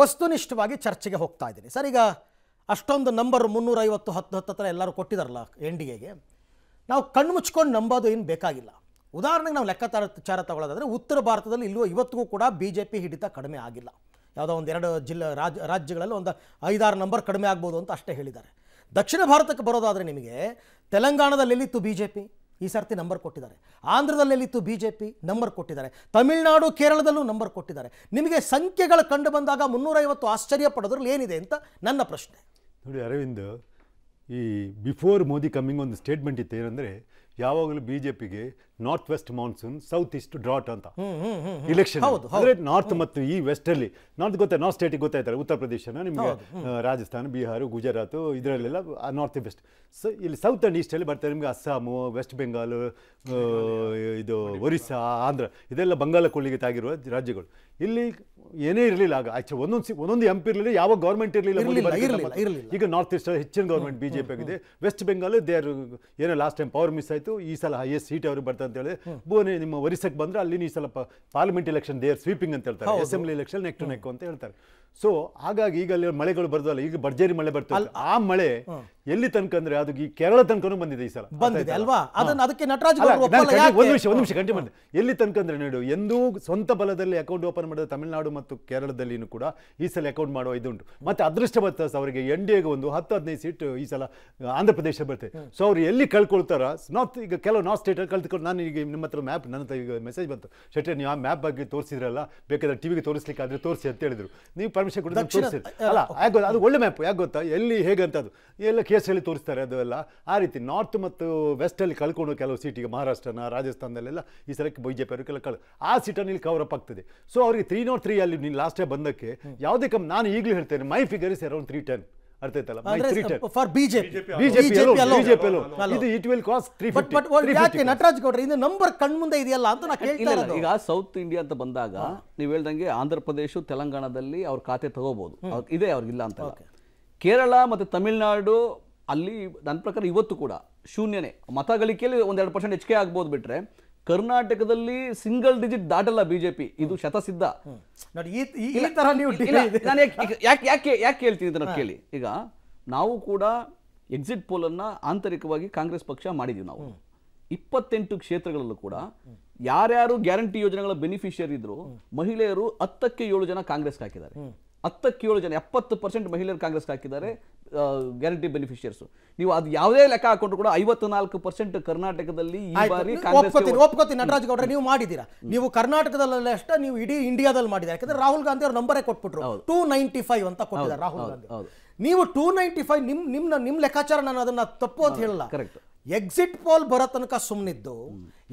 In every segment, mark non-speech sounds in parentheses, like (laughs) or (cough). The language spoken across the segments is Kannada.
ವಸ್ತುನಿಷ್ಠವಾಗಿ ಚರ್ಚೆಗೆ ಹೋಗ್ತಾ ಇದ್ದೀನಿ ಸರ್ ಈಗ ಅಷ್ಟೊಂದು ನಂಬರ್ ಮುನ್ನೂರೈವತ್ತು ಹತ್ತು ಹತ್ತು ಹತ್ರ ಎಲ್ಲರೂ ಕೊಟ್ಟಿದಾರಲ್ಲ ಎನ್ ಡಿ ಎಗೆ ನಾವು ಮುಚ್ಕೊಂಡು ನಂಬೋದು ಏನು ಬೇಕಾಗಿಲ್ಲ ಉದಾಹರಣೆಗೆ ನಾವು ಲೆಕ್ಕಾಚಾರ ವಿಚಾರ ತಗೊಳ್ಳೋದಾದರೆ ಉತ್ತರ ಭಾರತದಲ್ಲಿ ಇಲ್ಲೂ ಇವತ್ತಿಗೂ ಕೂಡ ಬಿ ಜೆ ಪಿ ಹಿಡಿತ ಕಡಿಮೆ ಆಗಿಲ್ಲ ಯಾವುದೋ ಒಂದು ಎರಡು ಜಿಲ್ಲೆ ರಾಜ್ ರಾಜ್ಯಗಳಲ್ಲಿ ಒಂದು ಐದಾರು ನಂಬರ್ ಕಡಿಮೆ ಆಗ್ಬೋದು ಅಂತ ಅಷ್ಟೇ ಹೇಳಿದ್ದಾರೆ ದಕ್ಷಿಣ ಭಾರತಕ್ಕೆ ಬರೋದಾದರೆ ನಿಮಗೆ ತೆಲಂಗಾಣದಲ್ಲಿ ಎಲ್ಲಿತ್ತು ಬಿ ಜೆ ಪಿ ಈ ಸರ್ತಿ ನಂಬರ್ ಕೊಟ್ಟಿದ್ದಾರೆ ಆಂಧ್ರದಲ್ಲೆಲ್ಲಿತ್ತು ಬಿ ಜೆ ಪಿ ನಂಬರ್ ಕೊಟ್ಟಿದ್ದಾರೆ ತಮಿಳುನಾಡು ಕೇರಳದಲ್ಲೂ ನಂಬರ್ ಕೊಟ್ಟಿದ್ದಾರೆ ನಿಮಗೆ ಸಂಖ್ಯೆಗಳು ಕಂಡು ಬಂದಾಗ ಮುನ್ನೂರೈವತ್ತು ಆಶ್ಚರ್ಯ ಪಡೋದ್ರಲ್ಲಿ ಏನಿದೆ ಅಂತ ನನ್ನ ಪ್ರಶ್ನೆ ನೋಡಿ ಅರವಿಂದ್ ಈ ಬಿಫೋರ್ ಮೋದಿ ಕಮ್ಮಿಂಗ್ ಒಂದು ಸ್ಟೇಟ್ಮೆಂಟ್ ಇತ್ತು ಏನಂದರೆ ಯಾವಾಗಲೂ ಬಿಜೆಪಿಗೆ north west monsoon south east drought ಅಂತ ಇಲೆಕ್ಷನ್ ಅಂದ್ರೆ ನಾರ್ತ್ ಮತ್ತು ಈ ವೆಸ್ಟ್ ಅಲ್ಲಿ ನಾರ್ತ್ ಗೊತ್ತೆ ನಾರ್ತ್ ಸ್ಟೇಟ್ ಗೊತ್ತಾಯ್ತಾರೆ ಉತ್ತರ ಪ್ರದೇಶನ ನಿಮಗೆ ರಾಜಸ್ಥಾನ ಬಿಹಾರ ಗುಜರಾತ್ ಇದರಲ್ಲೆಲ್ಲ ನಾರ್ತ್ ವೆಸ್ಟ್ ಇಲ್ಲಿ ಸೌತ್ ಅಂಡ್ ಈಸ್ಟ್ ಅಲ್ಲಿ ಬರ್ತಾರೆ ನಿಮಗೆ ಅಸ್ಸಾಮು ವೆಸ್ಟ್ ಬೆಂಗಾಲ್ ಇದು ಒರಿಸ್ಸಾ ಆಂಧ್ರ ಇದೆಲ್ಲ ಬಂಗಾಳ ಕೊಳ್ಳಿಗೆ ತಾಗಿರುವ ರಾಜ್ಯಗಳು ಇಲ್ಲಿ ಏನೇ ಇರಲಿಲ್ಲ ಆಗ ಆಚೆ ಒಂದೊಂದು ಒಂದೊಂದು ಎಂ ಪಿ ಇರಲಿಲ್ಲ ಯಾವ ಗೌರ್ಮೆಂಟ್ ಇರಲಿಲ್ಲ ಈಗ ನಾರ್ತ್ ಈಸ್ಟ್ ಹೆಚ್ಚಿನ ಗೌರ್ಮೆಂಟ್ ಬಿಜೆಪಿ ಆಗಿದೆ ವೆಸ್ಟ್ ಬೆಂಗಾಲ್ ದೇ ಆರ್ ಏನೋ ಲಾಸ್ಟ್ ಟೈಮ್ ಪವರ್ ಮಿಸ್ ಆಯ್ತು ಆಯಿತು ಈ ಸಲ ಹೈಯೆಸ್ಟ್ ಸೀಟ್ ಅವ್ರಿಗೆ ಬರ್ತದೆ ಅಂತ ಹೇಳಿ ನಿಮ್ಮ ವರಿಸಕ್ಕೆ ಬಂದ್ರೆ ಅಲ್ಲಿ ಈ ಸಲ ಪಾರ್ಲಿಮೆಂಟ್ ಎಲೆಕ್ಷನ್ ದೇರ್ ಸ್ವೀಪಿಂಗ್ ಅಂತ ಹೇಳ್ತಾರೆ assembly election neck to neck ಅಂತ ಹೇಳ್ತಾರೆ ಸೊ ಹಾಗಾಗಿ ಈಗ ಅಲ್ಲಿ ಮಳೆಗಳು ಬರ್ದಲ್ಲ ಈಗ ಭರ್ಜರಿ ಮಳೆ ಬರ್ತದೆ ಆ ಮಳೆ ಎಲ್ಲಿ ತನಕ ಅಂದ್ರೆ ಅದು ಈ ಕೇರಳ ತನಕನು ಬಂದಿದೆ ಈ ಸಲ ಬಂದಿದೆ ಅಲ್ವಾ ಅದನ್ನ ಅದಕ್ಕೆ ನಟರಾಜ್ ಒಂದು ನಿಮಿಷ ಒಂದು ನಿಮಿಷ ಮಾಡಿದೆ ಎಲ್ಲಿ ತನಕ ಅಂದ್ರೆ ನೋಡು ಎಂದೂ ಸ್ವಂತ ಬಲದಲ್ಲಿ ಅಕೌಂಟ್ ಓಪನ್ ಮಾಡಿದ ತಮಿಳುನಾಡು ಮತ್ತು ಕೇರಳದಲ್ಲಿನೂ ಕೂಡ ಈ ಸಲ ಅಕೌಂಟ್ ಮಾಡುವ ಇದುಂಟು ಮತ್ತೆ ಬರ್ತದೆ ಅವರಿಗೆ ಎನ್ ಡಿ ಎಗೆ ಒಂದು ಹತ್ತು ಹದಿನೈದು ಸೀಟ್ ಈ ಸಲ ಆಂಧ್ರ ಪ್ರದೇಶ ಬರ್ತದೆ ಸೊ ಅವ್ರು ಎಲ್ಲಿ ಕಳ್ಕೊಳ್ತಾರ ನಾರ್ತ್ ಈಗ ಕೆಲವು ನಾರ್ತ್ ಸ್ಟೇಟ್ ಕಳ್ದುಕೊಂಡು ನಾನು ಈಗ ನಿಮ್ಮ ಹತ್ರ ಮ್ಯಾಪ್ ನನ್ನ ಈಗ ಮೆಸೇಜ್ ಬಂತು ಶೆಟ್ಟರ್ ನೀವು ಆ ಮ್ಯಾಪ್ ಬಗ್ಗೆ ತೋರಿಸಿದ್ರಲ್ಲ ಬೇಕಾದ್ರೆ ಟಿವಿಗೆ ತೋರಿಸ್ಲಿಕ್ಕೆ ಆದ್ರೆ ತೋರಿಸಿ ಅಂತ ಹೇಳಿದ್ರು ನೀವು ಪರ್ಮಿಷನ್ ಕೊಡ್ತಾರೆ ಅಲ್ಲ ಯಾಕೆ ಅದು ಒಳ್ಳೆ ಮ್ಯಾಪ್ ಯಾಕೆ ಗೊತ್ತಾ ಎಲ್ಲಿ ಹೇಗೆ ಅದು ಎಲ್ಲ ಕೇಸ್ ತೋರಿಸ್ತಾರೆ ಅದು ಎಲ್ಲ ಆ ರೀತಿ ನಾರ್ತ್ ಮತ್ತು ಅಲ್ಲಿ ಕಳ್ಕೊಂಡು ಕೆಲವು ಸೀಟಿಗೆ ಮಹಾರಾಷ್ಟ್ರನ ರಾಜಸ್ಥಾನದಲ್ಲೆಲ್ಲ ಈ ಸಲಕ್ಕೆ ಬಿ ಜೆ ಪಿ ಅವರಿಗೆಲ್ಲ ಕಳ್ ಆ ಸೀಟನ್ನು ಇಲ್ಲಿ ಕವರ್ ಅಪ್ ಆಗ್ತದೆ ಸೊ ಅವರಿಗೆ ತ್ರೀ ನಾಟ್ ತ್ರೀ ಅಲ್ಲಿ ನೀನು ಲಾಸ್ಟ್ ಬಂದಕ್ಕೆ ಯಾವುದೇ ಕಮ್ಮಿ ನಾನು ಈಗಲೂ ಹೇಳ್ತೇನೆ my figure is around three ten Nataraj ಗೌಡ್ರೆ ಇದು ನಂಬರ್ ಕಣ್ಮುಂದೆ ಇದೆಯಲ್ಲ ಅಂತ ನಾ ಕೇಳ್ತಾ ಈಗ ಸೌತ್ ಇಂಡಿಯಾ ಅಂತ ಬಂದಾಗ ನೀವ್ ಹೇಳ್ದಂಗೆ ಆಂಧ್ರ ಪ್ರದೇಶ ತೆಲಂಗಾಣದಲ್ಲಿ ಅವ್ರ ಖಾತೆ ತಗೋಬಹುದು ಇದೆ ಅವ್ರಿಗಿಲ್ಲ ಅಂತ ಕೇರಳ ಮತ್ತೆ ತಮಿಳ್ನಾಡು ಅಲ್ಲಿ ನನ್ನ ಪ್ರಕಾರ ಇವತ್ತು ಕೂಡ ಶೂನ್ಯನೇ ಮತಗಳಿಕೆಯಲ್ಲಿ ಒಂದ್ ಎರಡು ಪರ್ಸೆಂಟ್ ಹೆಚ್ಚಿಗೆ ಆಗ್ಬೋದು ಬಿಟ್ರೆ ಕರ್ನಾಟಕದಲ್ಲಿ ಸಿಂಗಲ್ ಡಿಜಿಟ್ ದಾಟಲ್ಲ ಬಿಜೆಪಿ ಇದು ಶತಸಿದ್ಧ ಈ ತರ ಯಾಕೆ ಯಾಕೆ ಹೇಳ್ತೀನಿ ಕೇಳಿ ಈಗ ನಾವು ಕೂಡ ಎಕ್ಸಿಟ್ ಅನ್ನ ಆಂತರಿಕವಾಗಿ ಕಾಂಗ್ರೆಸ್ ಪಕ್ಷ ಮಾಡಿದೀವಿ ನಾವು ಇಪ್ಪತ್ತೆಂಟು ಕ್ಷೇತ್ರಗಳಲ್ಲೂ ಕೂಡ ಯಾರ್ಯಾರು ಗ್ಯಾರಂಟಿ ಯೋಜನೆಗಳ ಬೆನಿಫಿಷಿಯರ್ ಇದ್ರು ಮಹಿಳೆಯರು ಹತ್ತಕ್ಕೆ ಏಳು ಜನ ಕಾಂಗ್ರೆಸ್ಗೆ ಹಾಕಿದ್ದಾರೆ ಹತ್ತಕ್ಕೆ ಏಳು ಜನ ಎಪ್ಪತ್ತು ಪರ್ಸೆಂಟ್ ಮಹಿಳೆಯರು ಕಾಂಗ್ರೆಸ್ಗೆ ಹಾಕಿದ್ದಾರೆ ಗ್ಯಾರಂಟಿ ಬೆನಿಫಿಷಿಯರ್ಸ್ ನೀವು ಅದು ಯಾವುದೇ ಲೆಕ್ಕ ಹಾಕೊಂಡ್ರು ಕೂಡ ಐವತ್ತು ನಾಲ್ಕು ಪರ್ಸೆಂಟ್ ಕರ್ನಾಟಕದಲ್ಲಿ ಈ ಬಾರಿ ನಟರಾಜ್ ಗೌಡ್ರೆ ನೀವು ಮಾಡಿದ್ದೀರಾ ನೀವು ಕರ್ನಾಟಕದಲ್ಲಿ ಅಷ್ಟೇ ನೀವು ಇಡೀ ಇಂಡಿಯಾದಲ್ಲಿ ಮಾಡಿದ ಯಾಕಂದ್ರೆ ರಾಹುಲ್ ಗಾಂಧಿ ಅವ್ರ ನಂಬರೇ ಕೊಟ್ಬಿಟ್ರು ಟೂ ನೈಂಟಿ ಫೈವ್ ಅಂತ ಕೊಟ್ಟಿದ್ದಾರೆ ರಾಹುಲ್ ಗಾಂಧಿ ನೀವು ಟೂ ನೈಂಟಿ ಫೈವ್ ನಿಮ್ ನಿಮ್ಮ ನಿಮ್ಮ ಲೆಕ್ಕಾಚಾರ ನಾನು ಅದನ್ನ ತಪ್ಪು ಅಂತ ಹೇಳಲ್ಲ ಕರೆಕ್ಟ್ ಎಕ್ಸಿಟ್ ಪೋಲ್ ಬರೋ ತನಕ ಸುಮ್ಮನಿದ್ದು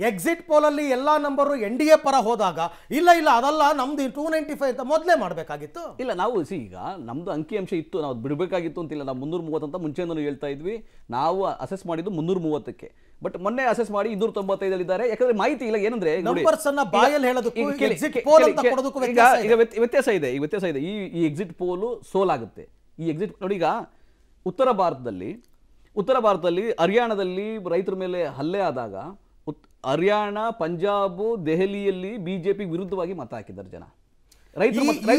ಎಕ್ಸಿಟ್ ಪೋಲಲ್ಲಿ ಎಲ್ಲ ನಂಬರು ಎನ್ ಡಿ ಎ ಪರ ಹೋದಾಗ ಇಲ್ಲ ಇಲ್ಲ ಅದಲ್ಲ ನಮ್ದು ಟೂ ನೈಂಟಿ ಫೈವ್ ಅಂತ ಮೊದಲೇ ಮಾಡಬೇಕಾಗಿತ್ತು ಇಲ್ಲ ನಾವು ಸಿ ಈಗ ನಮ್ಮದು ಅಂಕಿಅಂಶ ಇತ್ತು ನಾವು ಬಿಡಬೇಕಾಗಿತ್ತು ಅಂತಿಲ್ಲ ನಾವು ಮುನ್ನೂರು ಮೂವತ್ತು ಅಂತ ಹೇಳ್ತಾ ಇದ್ವಿ ನಾವು ಅಸೆಸ್ ಮಾಡಿದ್ದು ಮುನ್ನೂರ ಮೂವತ್ತಕ್ಕೆ ಬಟ್ ಮೊನ್ನೆ ಅಸೆಸ್ ಮಾಡಿ ಇನ್ನೂರ ತೊಂಬತ್ತೈದಲ್ಲಿ ಇದ್ದಾರೆ ಯಾಕಂದ್ರೆ ಮಾಹಿತಿ ಇಲ್ಲ ಏನಂದ್ರೆ ಈಗ ವ್ಯತ್ಯಾಸ ಇದೆ ಈ ವ್ಯತ್ಯಾಸ ಇದೆ ಈ ಎಕ್ಸಿಟ್ ಪೋಲು ಸೋಲಾಗುತ್ತೆ ಈ ಎಕ್ಸಿಟ್ ನೋಡಿ ಈಗ ಉತ್ತರ ಭಾರತದಲ್ಲಿ ಉತ್ತರ ಭಾರತದಲ್ಲಿ ಹರಿಯಾಣದಲ್ಲಿ ರೈತರ ಮೇಲೆ ಹಲ್ಲೆ ಆದಾಗ ಉತ್ ಹರಿಯಾಣ ಪಂಜಾಬ್ ದೆಹಲಿಯಲ್ಲಿ ಬಿಜೆಪಿ ವಿರುದ್ಧವಾಗಿ ಮತ ಹಾಕಿದ್ದಾರೆ ಜನ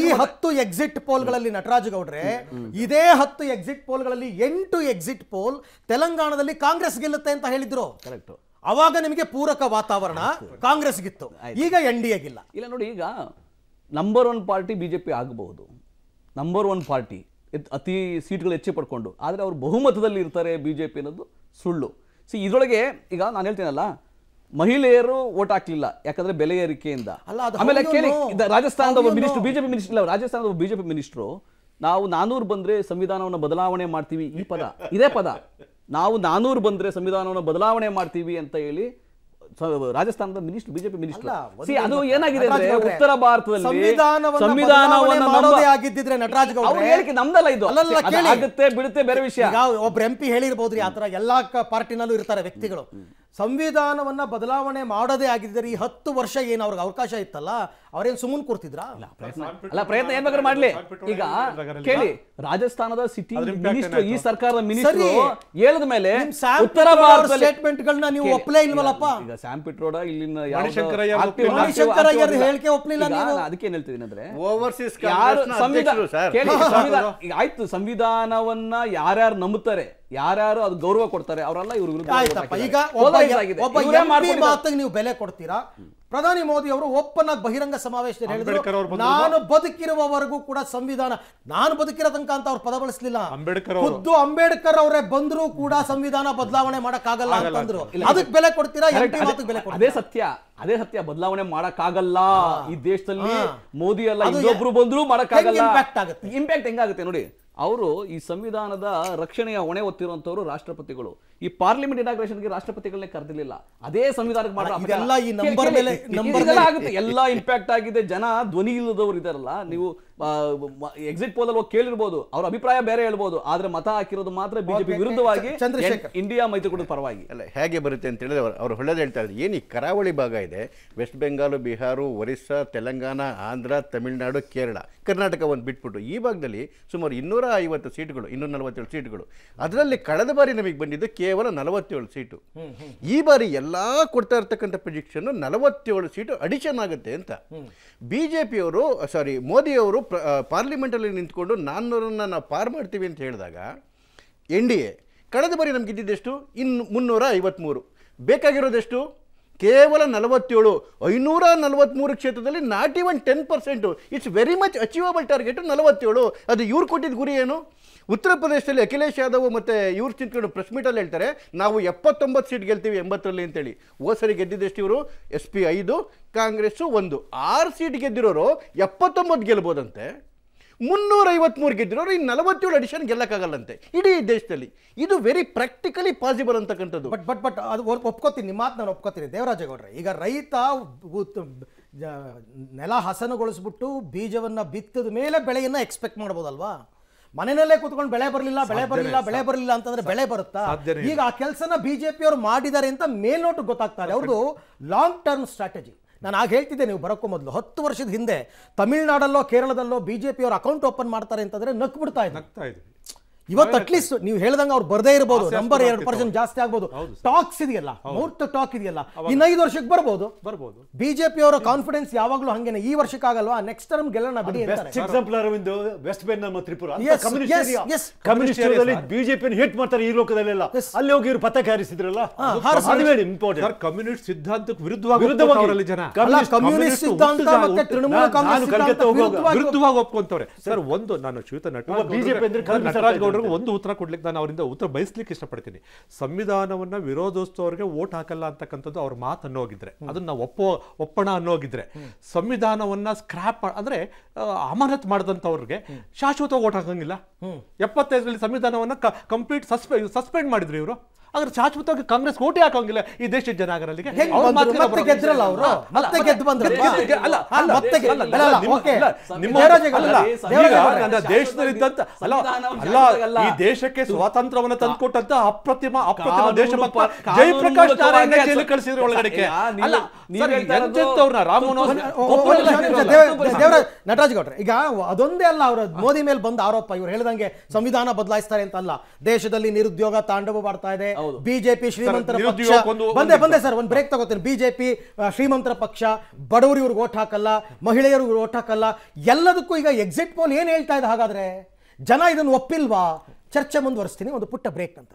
ಈ ಹತ್ತು ಎಕ್ಸಿಟ್ ಪೋಲ್ಗಳಲ್ಲಿ ನಟರಾಜ್ ಗೌಡ್ರೆ ಇದೇ ಹತ್ತು ಎಕ್ಸಿಟ್ ಪೋಲ್ಗಳಲ್ಲಿ ಎಂಟು ಎಕ್ಸಿಟ್ ಪೋಲ್ ತೆಲಂಗಾಣದಲ್ಲಿ ಕಾಂಗ್ರೆಸ್ ಗೆಲ್ಲುತ್ತೆ ಅಂತ ಹೇಳಿದ್ರು ಕರೆಕ್ಟ್ ಅವಾಗ ನಿಮಗೆ ಪೂರಕ ವಾತಾವರಣ ಕಾಂಗ್ರೆಸ್ಗಿತ್ತು ಈಗ ಎನ್ ಡಿ ಎಗಿಲ್ಲ ಇಲ್ಲ ನೋಡಿ ಈಗ ನಂಬರ್ ಒನ್ ಪಾರ್ಟಿ ಬಿಜೆಪಿ ಆಗಬಹುದು ನಂಬರ್ ಒನ್ ಪಾರ್ಟಿ ಅತಿ ಸೀಟ್ಗಳು ಹೆಚ್ಚೆ ಪಡ್ಕೊಂಡು ಆದರೆ ಅವರು ಬಹುಮತದಲ್ಲಿ ಇರ್ತಾರೆ ಬಿ ಜೆ ಪಿ ಅನ್ನೋದು ಸುಳ್ಳು ಸಿ ಇದರೊಳಗೆ ಈಗ ನಾನು ಹೇಳ್ತೀನಲ್ಲ ಮಹಿಳೆಯರು ಓಟ್ ಹಾಕ್ಲಿಲ್ಲ ಯಾಕಂದ್ರೆ ಬೆಲೆ ಏರಿಕೆಯಿಂದ ಆಮೇಲೆ ಕೇಳಿ ರಾಜಸ್ಥಾನದ ಒಬ್ಬ ಮಿನಿಸ್ಟರ್ ಬಿಜೆಪಿ ಮಿನಿಸ್ಟರ್ ಇಲ್ಲ ರಾಜಸ್ಥಾನದ ಒಬ್ಬ ಬಿಜೆಪಿ ಮಿನಿಸ್ಟ್ರು ನಾವು ನಾನೂರು ಬಂದ್ರೆ ಸಂವಿಧಾನವನ್ನು ಬದಲಾವಣೆ ಮಾಡ್ತೀವಿ ಈ ಪದ ಇದೇ ಪದ ನಾವು ನಾನೂರು ಬಂದ್ರೆ ಸಂವಿಧಾನವನ್ನು ಬದಲಾವಣೆ ಮಾಡ್ತೀವಿ ಅಂತ ಹೇಳಿ ರಾಜಸ್ಥಾನದ ಮಿನಿಸ್ಟರ್ ಬಿಜೆಪಿ ಮಿನಿಸ್ಟರ್ ಅದು ಏನಾಗಿದೆ ಅಂದ್ರೆ ಉತ್ತರ ಭಾರತದಲ್ಲಿ ಸಂವಿಧಾನವನ್ನು ನಟರಾಜ್ ಹೇಳಿಕೆ ನಮ್ದಲ್ಲ ಇದು ಆಗುತ್ತೆ ಬಿಡುತ್ತೆ ಬೇರೆ ವಿಷಯ ಒಬ್ರು ಎಂ ಪಿ ಹೇಳಿರ್ಬೋದ್ರಿ ಆತರ ಎಲ್ಲಾ ಪಾರ್ಟಿನಲ್ಲೂ ಇರ್ತಾರೆ ವ್ಯಕ್ತಿಗಳು ಸಂವಿಧಾನವನ್ನ ಬದಲಾವಣೆ ಮಾಡೋದೇ ಆಗಿದ್ರೆ ಈ ಹತ್ತು ವರ್ಷ ಏನು ಅವ್ರಿಗೆ ಅವಕಾಶ ಇತ್ತಲ್ಲ ಅವ್ರೇನು ಸುಮ್ಮನ್ ಕೊಡ್ತಿದ್ರ ಅಲ್ಲ ಪ್ರಯತ್ನ ಏನ್ ಬೇಕಾದ್ರೆ ಮಾಡ್ಲಿ ಈಗ ಕೇಳಿ ರಾಜಸ್ಥಾನದ ಸಿಟಿ ಮಿನಿಸ್ಟರ್ ಈ ಸರ್ಕಾರದ ಮಿನಿಸ್ಟರ್ ಹೇಳಿದ ಮೇಲೆ ಉತ್ತರ ಭಾರತ ಗಳನ್ನ ನೀವು ಒಪ್ಪಲೇ ಇಲ್ವಲ್ಲಪ್ಪ ಈಗ ಸ್ಯಾಮ್ ಪಿಟ್ರೋಡ ಇಲ್ಲಿನ ಹೇಳಿಕೆ ಒಪ್ಪಲಿಲ್ಲ ನೀವು ಅದಕ್ಕೆ ಏನು ಹೇಳ್ತಿದ್ದೀನಿ ಅಂದ್ರೆ ಓವರ್ಸೀಸ್ ಸಂವಿಧಾನ (laughs) ಆಯ್ತು ಸಂವಿಧಾನವನ್ನ ಯಾರ್ಯಾರು ನಂಬುತ್ತಾರೆ ಯಾರ್ಯಾರು ಅದು ಗೌರವ ಕೊಡ್ತಾರೆ ಅವರೆಲ್ಲ ಇವ್ರ ಮಾತಿಗೆ ನೀವು ಬೆಲೆ ಕೊಡ್ತೀರಾ ಪ್ರಧಾನಿ ಮೋದಿ ಅವರು ಓಪನ್ ಬಹಿರಂಗ ಸಮಾವೇಶದಲ್ಲಿ ಹೇಳಿದ್ರು ನಾನು ಬದುಕಿರುವವರೆಗೂ ಕೂಡ ಸಂವಿಧಾನ ನಾನು ಬದುಕಿರೋ ತನಕ ಅಂತ ಅವ್ರು ಪದ ಬಳಸಲಿಲ್ಲ ಅಂಬೇಡ್ಕರ್ ಖುದ್ದು ಅಂಬೇಡ್ಕರ್ ಅವರೇ ಬಂದ್ರು ಕೂಡ ಸಂವಿಧಾನ ಬದಲಾವಣೆ ಮಾಡಕ್ಕಾಗಲ್ಲ ಅಂತಂದ್ರು ಅದಕ್ಕೆ ಬೆಲೆ ಕೊಡ್ತೀರಾ ಮಾತು ಬೆಲೆ ಅದೇ ಸತ್ಯ ಅದೇ ಸತ್ಯ ಬದಲಾವಣೆ ಮಾಡಕ್ಕಾಗಲ್ಲ ಈ ದೇಶದಲ್ಲಿ ಮೋದಿ ಅಲ್ಲ ಇನ್ನೊಬ್ರು ಬಂದ್ರು ಮಾಡಕ್ಕಾಗಲ್ಲ ಇಂಪ್ಯಾಕ್ಟ್ ಆಗುತ್ತೆ ಇಂಪ್ಯಾಕ್ಟ್ ಹೆಂಗಾಗುತ್ತೆ ನೋಡಿ ಅವರು ಈ ಸಂವಿಧಾನದ ರಕ್ಷಣೆಯ ಹೊಣೆ ಹೊತ್ತಿರುವಂತವರು ರಾಷ್ಟ್ರಪತಿಗಳು ಈ ಪಾರ್ಲಿಮೆಂಟ್ ಇನಾಗ್ರೇಷನ್ಗೆ ರಾಷ್ಟ್ರಪತಿಗಳನ್ನೇ ಕರೆದಿಲ್ಲ ಅದೇ ಸಂವಿಧಾನಕ್ಕೆ ಮಾತ್ರ ಎಲ್ಲ ಇಂಪ್ಯಾಕ್ಟ್ ಆಗಿದೆ ಜನ ಧ್ವನಿ ಇಲ್ಲದವರು ಇದಾರಲ್ಲ ನೀವು ಎಕ್ಸಿಟ್ ಪೋಲ್ ಹೋಗಿ ಕೇಳಿರ್ಬೋದು ಅವ್ರ ಅಭಿಪ್ರಾಯ ಬೇರೆ ಹೇಳ್ಬೋದು ಆದ್ರೆ ಮತ ಹಾಕಿರೋದು ಮಾತ್ರ ಬಿಜೆಪಿ ವಿರುದ್ಧವಾಗಿ ಚಂದ್ರಶೇಖರ್ ಇಂಡಿಯಾ ಮೈತ್ರಿಕೂಟದ ಪರವಾಗಿ ಅಲ್ಲ ಹೇಗೆ ಬರುತ್ತೆ ಅಂತ ಹೇಳಿದ್ರೆ ಅವ್ರು ಒಳ್ಳೇದು ಹೇಳ್ತಾ ಇದ್ದಾರೆ ಏನು ಈ ಕರಾವಳಿ ಭಾಗ ಇದೆ ವೆಸ್ಟ್ ಬೆಂಗಾಲ್ ಬಿಹಾರು ಒರಿಸ್ಸಾ ತೆಲಂಗಾಣ ಆಂಧ್ರ ತಮಿಳುನಾಡು ಕೇರಳ ಕರ್ನಾಟಕ ಒಂದು ಬಿಟ್ಬಿಟ್ಟು ಈ ಭಾಗದಲ್ಲಿ ಸುಮಾರು ಇನ್ನೂರ ಐವತ್ತು ಸೀಟ್ಗಳು ಇನ್ನೂರ ನಲವತ್ತೇಳು ಸೀಟ್ಗಳು ಅದರಲ್ಲಿ ಕಳೆದ ಬಾರಿ ನಮಗೆ ಬಂದಿದ್ದು ಕೇವಲ ನಲವತ್ತೇಳು ಸೀಟು ಈ ಬಾರಿ ಎಲ್ಲ ಕೊಡ್ತಾ ಇರ್ತಕ್ಕಂಥ ಪ್ರೊಜೆಕ್ಷನ್ ನಲವತ್ತೇಳು ಸೀಟು ಅಡಿಷನ್ ಆಗುತ್ತೆ ಅಂತ ಬಿ ಜೆ ಪಿಯವರು ಸಾರಿ ಮೋದಿಯವರು ಪಾರ್ಲಿಮೆಂಟಲ್ಲಿ ನಿಂತ್ಕೊಂಡು ನಾನ್ನೂರನ್ನು ನಾವು ಪಾರ್ ಮಾಡ್ತೀವಿ ಅಂತ ಹೇಳಿದಾಗ ಎನ್ ಡಿ ಎ ಕಳೆದ ಬಾರಿ ನಮ್ಗೆ ಇದ್ದಿದ್ದೆಷ್ಟು ಇನ್ನು ಮುನ್ನೂರ ಐವತ್ತ್ಮೂರು ಬೇಕಾಗಿರೋದೆಷ್ಟು ಕೇವಲ ನಲವತ್ತೇಳು ಐನೂರ ನಲವತ್ತ್ಮೂರು ಕ್ಷೇತ್ರದಲ್ಲಿ not even ten percent it's very much achievable target ನಲವತ್ತೇಳು ಅದು ಇವ್ರು ಕೊಟ್ಟಿದ್ದ ಗುರಿ ಏನು ಉತ್ತರ ಪ್ರದೇಶದಲ್ಲಿ ಅಖಿಲೇಶ್ ಯಾದವ್ ಮತ್ತು ಇವ್ರು ಚಿಂತ್ಕೊಂಡು ಪ್ರೆಸ್ ಮೀಟಲ್ಲಿ ಹೇಳ್ತಾರೆ ನಾವು ಎಪ್ಪತ್ತೊಂಬತ್ತು ಸೀಟ್ ಗೆಲ್ತೀವಿ ಎಂಬತ್ತರಲ್ಲಿ ಅಂತೇಳಿ ಓ ಸರಿ ಗೆದ್ದಿದ್ದಷ್ಟು ಇವರು ಎಸ್ ಪಿ ಐದು ಕಾಂಗ್ರೆಸ್ಸು ಒಂದು ಆರು ಸೀಟ್ ಗೆದ್ದಿರೋರು ಎಪ್ಪತ್ತೊಂಬತ್ತು ಗೆಲ್ಬೋದಂತೆ ಮುನ್ನೂರೈವತ್ಮೂರು ಗೆದ್ದಿರೋರು ಇನ್ನು ನಲವತ್ತೇಳು ಅಡಿಷನ್ ಗೆಲ್ಲಕ್ಕಾಗಲ್ಲಂತೆ ಇಡೀ ದೇಶದಲ್ಲಿ ಇದು ವೆರಿ ಪ್ರಾಕ್ಟಿಕಲಿ ಪಾಸಿಬಲ್ ಅಂತಕ್ಕಂಥದ್ದು ಬಟ್ ಬಟ್ ಬಟ್ ಅದು ಒಪ್ಕೋತೀನಿ ನಿಮ್ಮ ಮಾತು ನಾನು ಒಪ್ಕೋತೀನಿ ದೇವರಾಜೇಗೌಡ್ರೆ ಈಗ ರೈತ ನೆಲ ಹಸನುಗೊಳಿಸ್ಬಿಟ್ಟು ಬೀಜವನ್ನು ಬಿತ್ತದ ಮೇಲೆ ಬೆಳೆಯನ್ನು ಎಕ್ಸ್ಪೆಕ್ಟ್ ಮಾಡ್ಬೋದಲ್ವಾ ಮನೆಯಲ್ಲೇ ಕುತ್ಕೊಂಡು ಬೆಳೆ ಬರಲಿಲ್ಲ ಬೆಳೆ ಬರಲಿಲ್ಲ ಬೆಳೆ ಬರಲಿಲ್ಲ ಅಂತಂದ್ರೆ ಬೆಳೆ ಬರುತ್ತಾ ಈಗ ಆ ಕೆಲಸನ ಬಿಜೆಪಿ ಅವರು ಮಾಡಿದ್ದಾರೆ ಅಂತ ಮೇಲ್ನೋಟು ಗೊತ್ತಾಗ್ತಾರೆ ಅವ್ರದ್ದು ಲಾಂಗ್ ಟರ್ಮ್ ಸ್ಟ್ರಾಟಜಿ ನಾನು ಆಗ ಹೇಳ್ತಿದ್ದೆ ನೀವು ಬರೋಕ್ಕೂ ಮೊದಲು ಹತ್ತು ವರ್ಷದ ಹಿಂದೆ ತಮಿಳ್ನಾಡಲ್ಲೋ ಕೇರಳದಲ್ಲೋ ಬಿಜೆಪಿ ಅವರು ಅಕೌಂಟ್ ಓಪನ್ ಮಾಡ್ತಾರೆ ಅಂತಂದರೆ ನಕ್ಬಿಡ್ತಾ ಇದೆ ಇವತ್ತು ಅಟ್ಲೀಸ್ಟ್ ನೀವು ಹೇಳ್ದಂಗೆ ಅವ್ರು ಬರದೇ ಇರಬಹುದು ನಂಬರ್ ಎರಡು ಪರ್ಸೆಂಟ್ ಜಾಸ್ತಿ ಆಗ್ಬೋದು ಟಾಕ್ಸ್ ಇದೆಯಲ್ಲ ಮೂರ್ತ ಟಾಕ್ ಇದೆಯಲ್ಲ ಇನ್ನೈದು ವರ್ಷಕ್ಕೆ ಬರಬಹುದು ಬರಬಹುದು ಬಿಜೆಪಿ ಅವರ ಕಾನ್ಫಿಡೆನ್ಸ್ ಯಾವಾಗಲೂ ಹಂಗೇನೆ ಈ ವರ್ಷಕ್ಕೆ ಆಗಲ್ವಾ ನೆಕ್ಸ್ಟ್ ಟರ್ಮ್ ಗೆಲ್ಲೋಣ ಬಿಡಿ ಎಕ್ಸಾಂಪಲ್ ಅರವಿಂದ್ ವೆಸ್ಟ್ ಬೆಂಗಾಲ್ ಮತ್ತು ತ್ರಿಪುರ ಕಮ್ಯುನಿಸ್ಟ್ ಬಿಜೆಪಿ ಹಿಟ್ ಮಾಡ್ತಾರೆ ಈ ಲೋಕದಲ್ಲೆಲ್ಲ ಅಲ್ಲಿ ಹೋಗಿ ಇವರು ಪಥ ಹಾರಿಸಿದ್ರಲ್ಲ ಇಂಪಾರ್ಟೆಂಟ್ ಕಮ್ಯುನಿಸ್ಟ್ ಸಿದ್ಧಾಂತಕ್ಕೆ ವಿರುದ್ಧವಾಗಿ ವಿರುದ್ಧವಾಗಿ ಜನ ಕಮ್ಯುನಿಸ್ಟ್ ಸಿದ್ಧಾಂತ ಮತ್ತೆ ತೃಣಮೂಲ ಕಾಂಗ್ರೆಸ್ ವಿರುದ್ಧವಾಗಿ ಒಪ್ಕೊಂತವ್ರೆ ಸರ್ ಒಂದು ನಾನು ಶ್ವೇತ ನಟ ಬಿಜೆಪಿ ಅಂದ್ರೆ ಎಲ್ಲರಿಗೂ ಒಂದು ಉತ್ತರ ಕೊಡ್ಲಿಕ್ಕೆ ನಾನು ಅವರಿಂದ ಉತ್ತರ ಬಯಸಲಿಕ್ಕೆ ಇಷ್ಟಪಡ್ತೀನಿ ಸಂವಿಧಾನವನ್ನ ವಿರೋಧಿಸುವವರಿಗೆ ಓಟ್ ಹಾಕಲ್ಲ ಅಂತಕ್ಕಂಥದ್ದು ಅವ್ರ ಮಾತು ಹೋಗಿದ್ರೆ ಅದನ್ನ ಒಪ್ಪೋ ಒಪ್ಪಣ ಅನ್ನೋಗಿದ್ರೆ ಸಂವಿಧಾನವನ್ನ ಸ್ಕ್ರಾಪ್ ಅಂದ್ರೆ ಅಮಾನತ್ ಮಾಡಿದಂಥವ್ರಿಗೆ ಶಾಶ್ವತ ಓಟ್ ಹಾಕಂಗಿಲ್ಲ ಎಪ್ಪತ್ತೈದರಲ್ಲಿ ಸಂವಿಧಾನವನ್ನ ಕಂಪ್ಲೀಟ್ ಸಸ್ಪೆ ಸಸ್ಪೆಂಡ್ ಮಾಡಿದ್ರು ಇವರು ಆದ್ರೆ ಶಾಶ್ವತವಾಗಿ ಕಾಂಗ್ರೆಸ್ ಓಟ್ ಹಾಕೋಂಗಿಲ್ಲ ಈ ದೇಶದ ಜನಾಂಗರಲ್ಲಿಗೆ ದೇಶದಲ್ಲಿದ್ದಂತ ಅಲ್ಲ ಅಲ್ಲ ಈ ದೇಶಕ್ಕೆ ಸ್ವಾತಂತ್ರ್ಯವನ್ನ ತಂದುಕೊಟ್ಟಂತ ಅಪ್ರತಿಮ ಅಪ್ರತಿಮ ದೇಶ ಜಯಪ್ರಕಾಶ್ ನಾರಾಯಣ ಜೈಲು ಕಳಿಸಿದ್ರು ಒಳಗಡೆ ಅಲ್ಲ ನಟರಾಜ್ ಗೌಡ್ರೆ ಈಗ ಅದೊಂದೇ ಅಲ್ಲ ಅವರ ಮೋದಿ ಮೇಲೆ ಬಂದ ಆರೋಪ ಇವರು ಹೇಳಿದಂಗೆ ಸಂವಿಧಾನ ಬದಲಾಯಿಸ್ತಾರೆ ಅಂತ ಅಲ್ಲ ದೇಶದಲ್ಲಿ ನಿರುದ್ಯೋಗ ತಾಂಡವ ಮಾಡ್ತಾ ಇದೆ ಬಿಜೆಪಿ ಶ್ರೀಮಂತರ ಪಕ್ಷ ಬಂದೆ ಬಂದೆ ಸರ್ ಒಂದು ಬ್ರೇಕ್ ತಗೋತೀನಿ ಬಿಜೆಪಿ ಶ್ರೀಮಂತರ ಪಕ್ಷ ಬಡವರು ಇವ್ರಿಗೆ ಓಟ್ ಹಾಕಲ್ಲ ಮಹಿಳೆಯರು ಓಟ್ ಹಾಕಲ್ಲ ಎಲ್ಲದಕ್ಕೂ ಈಗ ಎಕ್ಸಿಟ್ ಪೋಲ್ ಏನ್ ಹೇಳ್ತಾ ಇದೆ ಹಾಗಾದ್ರೆ ಜನ ಇದನ್ನು ಒಪ್ಪಿಲ್ವಾ ಚರ್ಚೆ ಮುಂದುವರಿಸ್ತೀನಿ ಒಂದು ಪುಟ್ಟ ಬ್ರೇಕ್ ಅಂತ